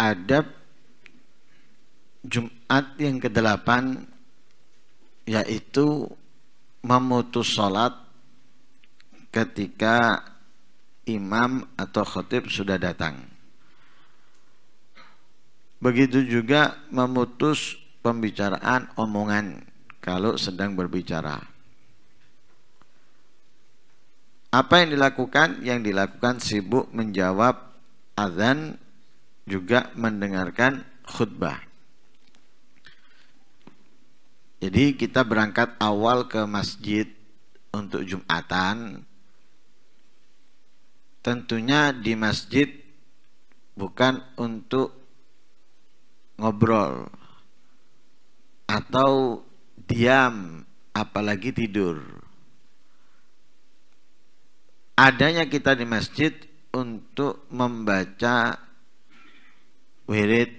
adab Jumat yang ke-8 yaitu memutus sholat ketika imam atau khotib sudah datang. Begitu juga memutus pembicaraan omongan kalau sedang berbicara. Apa yang dilakukan? Yang dilakukan sibuk menjawab azan juga mendengarkan khutbah. Jadi kita berangkat awal ke masjid untuk Jumatan. Tentunya di masjid bukan untuk ngobrol atau diam apalagi tidur. Adanya kita di masjid untuk membaca wirid,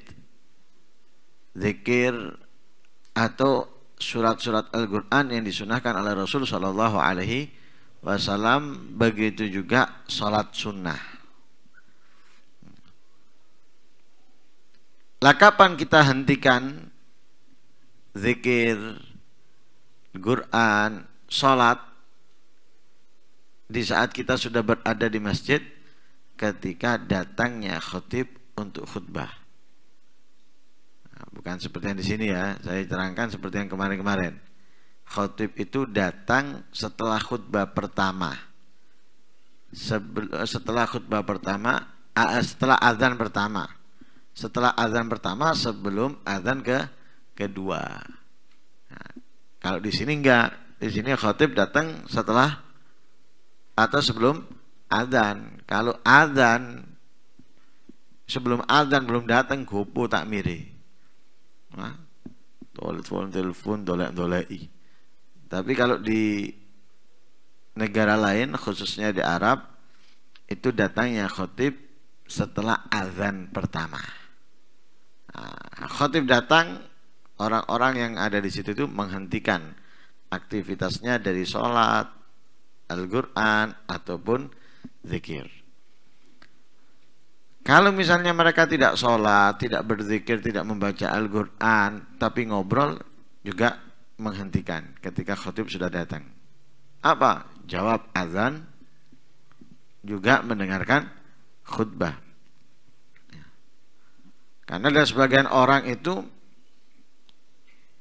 zikir atau surat-surat Al-Qur'an yang disunahkan oleh Rasul Shallallahu alaihi wasallam begitu juga salat sunnah. Lah kapan kita hentikan zikir, Quran, salat di saat kita sudah berada di masjid ketika datangnya khutib untuk khutbah bukan seperti yang di sini ya. Saya terangkan seperti yang kemarin-kemarin. Khotib itu datang setelah khutbah pertama. setelah khutbah pertama, setelah azan pertama. Setelah azan pertama sebelum azan ke kedua. Nah, kalau di sini enggak, di sini khotib datang setelah atau sebelum azan. Kalau azan sebelum azan belum datang gopo tak mirip. Nah, telepon telepon dolek I. Tapi kalau di negara lain khususnya di Arab itu datangnya khotib setelah azan pertama. Nah, khotib datang orang-orang yang ada di situ itu menghentikan aktivitasnya dari sholat, Al-Quran ataupun zikir. Kalau misalnya mereka tidak sholat, tidak berzikir, tidak membaca Al-Quran, tapi ngobrol juga menghentikan ketika khutib sudah datang. Apa? Jawab azan juga mendengarkan khutbah. Ya. Karena ada sebagian orang itu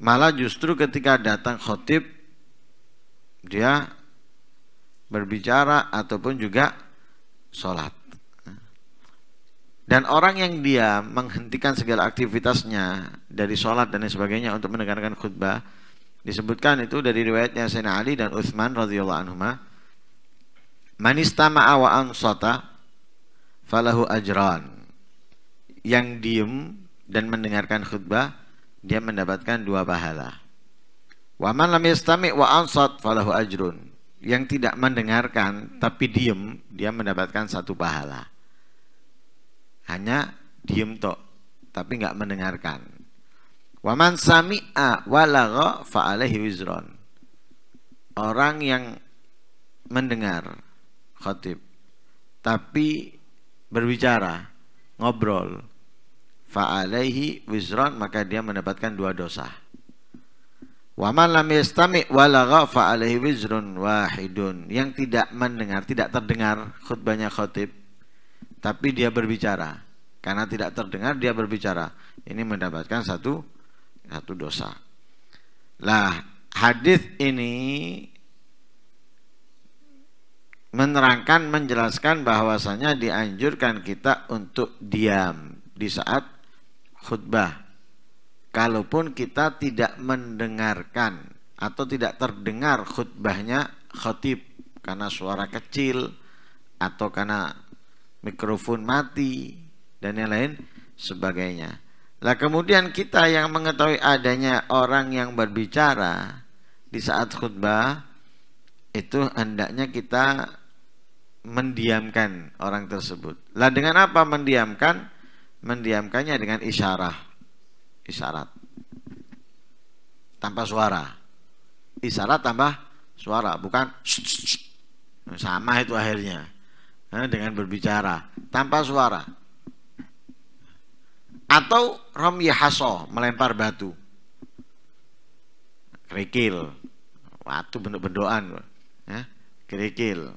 malah justru ketika datang khutib dia berbicara ataupun juga sholat. Dan orang yang dia menghentikan segala aktivitasnya dari sholat dan sebagainya untuk mendengarkan khutbah disebutkan itu dari riwayatnya Sayyidina Ali dan Uthman radhiyallahu anhuma manistama istama'a wa falahu ajran yang diem dan mendengarkan khutbah dia mendapatkan dua pahala waman lam wa ansat falahu ajrun yang tidak mendengarkan tapi diem dia mendapatkan satu pahala hanya diem tok tapi nggak mendengarkan waman sami'a walagha fa wizron orang yang mendengar khotib tapi berbicara ngobrol faalehi wizron maka dia mendapatkan dua dosa waman lam yastami walagha fa wizrun wahidun yang tidak mendengar tidak terdengar khutbahnya khotib tapi dia berbicara karena tidak terdengar dia berbicara ini mendapatkan satu satu dosa lah hadis ini menerangkan menjelaskan bahwasanya dianjurkan kita untuk diam di saat khutbah kalaupun kita tidak mendengarkan atau tidak terdengar khutbahnya khutib karena suara kecil atau karena mikrofon mati dan yang lain sebagainya. Lah kemudian kita yang mengetahui adanya orang yang berbicara di saat khutbah itu hendaknya kita mendiamkan orang tersebut. Lah dengan apa mendiamkan? Mendiamkannya dengan isyarah. Isyarat. Tanpa suara. Isyarat tambah suara, bukan sama itu akhirnya dengan berbicara tanpa suara atau rom ya haso melempar batu kerikil batu bentuk bendoan kerikil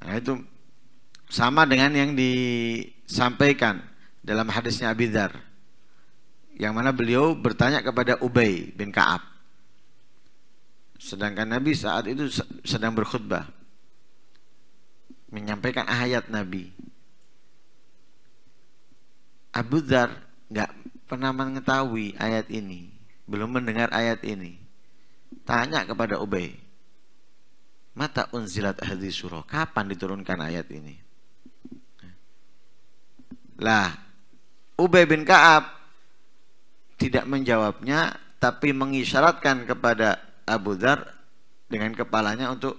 nah, itu sama dengan yang disampaikan dalam hadisnya Abidar yang mana beliau bertanya kepada Ubay bin Kaab sedangkan Nabi saat itu sedang berkhutbah menyampaikan ayat Nabi. Abu Dhar nggak pernah mengetahui ayat ini, belum mendengar ayat ini. Tanya kepada Ubay, mata unzilat hadis surah, kapan diturunkan ayat ini? Lah, Ubay bin Kaab tidak menjawabnya, tapi mengisyaratkan kepada Abu Dhar dengan kepalanya untuk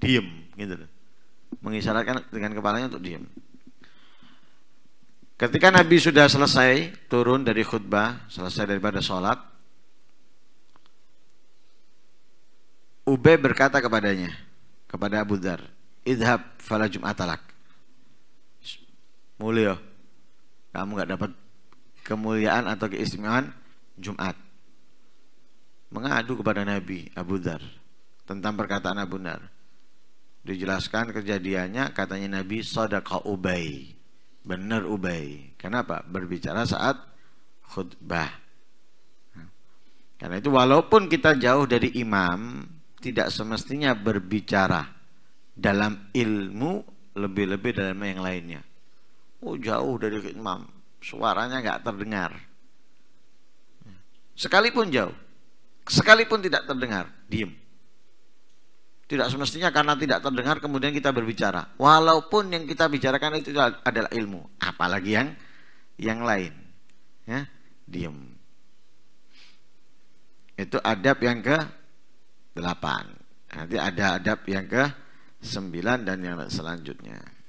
diem gitu loh. Mengisyaratkan dengan kepalanya untuk diem. Ketika Nabi sudah selesai turun dari khutbah, selesai daripada sholat, Ube berkata kepadanya, kepada Abu Dhar, idhab fala jum'atalak. Mulia, kamu gak dapat kemuliaan atau keistimewaan Jumat. Mengadu kepada Nabi Abu Dhar tentang perkataan Abu Dhar dijelaskan kejadiannya katanya Nabi sadaqa Ubay benar Ubay kenapa berbicara saat khutbah karena itu walaupun kita jauh dari imam tidak semestinya berbicara dalam ilmu lebih-lebih dalam yang lainnya oh jauh dari imam suaranya nggak terdengar sekalipun jauh sekalipun tidak terdengar diem tidak semestinya karena tidak terdengar kemudian kita berbicara. Walaupun yang kita bicarakan itu adalah ilmu, apalagi yang yang lain. Ya, diam. Itu adab yang ke delapan. Nanti ada adab yang ke sembilan dan yang selanjutnya.